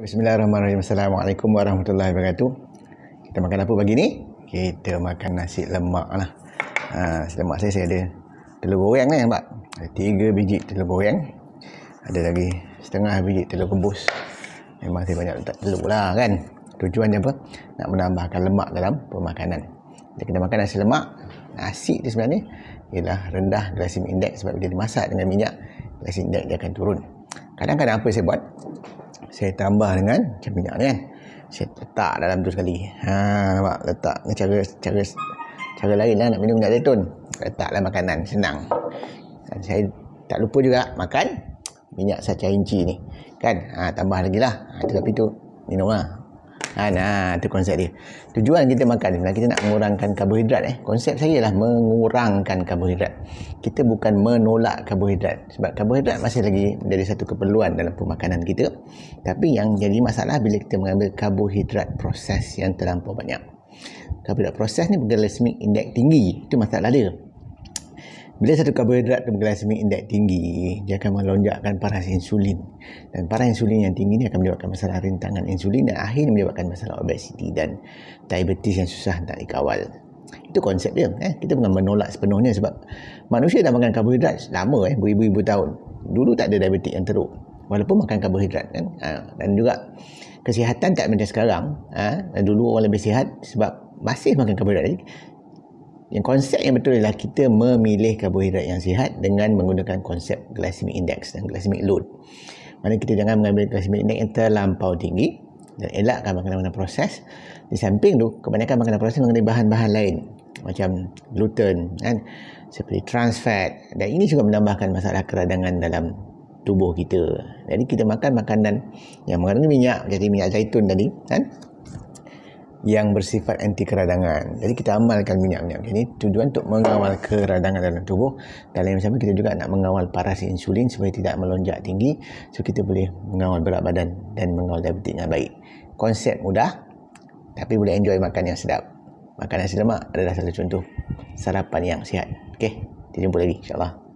Bismillahirrahmanirrahim. Assalamualaikum warahmatullahi wabarakatuh. Kita makan apa pagi ni? Kita makan nasi lemak lah. Ha, nasi lemak saya, saya ada telur goreng ni nampak? Ada tiga biji telur goreng. Ada lagi setengah biji telur kebus. Memang saya banyak letak telur lah kan? Tujuannya apa? Nak menambahkan lemak dalam pemakanan. Jadi kita makan nasi lemak. Nasi tu sebenarnya ialah rendah glycemic index sebab dia dimasak dengan minyak glycemic index dia akan turun. Kadang-kadang apa saya buat? saya tambah dengan cair minyak ni kan. Saya letak dalam tu sekali. Ha nampak letak dengan cara cara cara lain lah nak minum minyak zaitun. Letaklah makanan senang. Dan saya tak lupa juga makan minyak sacai inci ni. Kan? Ha, tambah lagi lah. Ha, tapi tu minum lah. Ha, nah, tu konsep dia. Tujuan kita makan sebenarnya kita nak mengurangkan karbohidrat eh. Konsep saya ialah mengurangkan karbohidrat. Kita bukan menolak karbohidrat sebab karbohidrat masih lagi menjadi satu keperluan dalam pemakanan kita. Tapi yang jadi masalah bila kita mengambil karbohidrat proses yang terlampau banyak. Karbohidrat proses ni berglycemic index tinggi. Itu masalah dia. Bila satu karbohidrat dan glycemic index tinggi, dia akan melonjakkan paras insulin. Dan paras insulin yang tinggi ini akan menyebabkan masalah rintangan insulin dan akhirnya menyebabkan masalah obesiti dan diabetes yang susah nak dikawal. Itu konsep dia. Eh. Kita bukan menolak sepenuhnya sebab manusia dah makan karbohidrat lama, eh, beribu-ibu tahun. Dulu tak ada diabetes yang teruk. Walaupun makan karbohidrat kan. Ha. Dan juga kesihatan tak macam sekarang. Ha. Dulu orang lebih sihat sebab masih makan karbohidrat. Jadi, yang konsep yang betul ialah kita memilih karbohidrat yang sihat dengan menggunakan konsep glycemic index dan glycemic load. Mana kita jangan mengambil glycemic index yang terlampau tinggi dan elakkan makanan-makanan proses. Di samping tu, kebanyakan makanan proses mengandungi bahan-bahan lain macam gluten kan seperti trans fat dan ini juga menambahkan masalah keradangan dalam tubuh kita. Jadi kita makan makanan yang mengandungi minyak, jadi minyak zaitun tadi kan yang bersifat anti keradangan. Jadi kita amalkan minyak-minyak ini tujuan untuk mengawal keradangan dalam tubuh. Dalam yang sama kita juga nak mengawal paras insulin supaya tidak melonjak tinggi. So kita boleh mengawal berat badan dan mengawal diabetes dengan baik. Konsep mudah tapi boleh enjoy makan yang sedap. Makan nasi lemak adalah satu contoh sarapan yang sihat. Okey, kita jumpa lagi insyaAllah.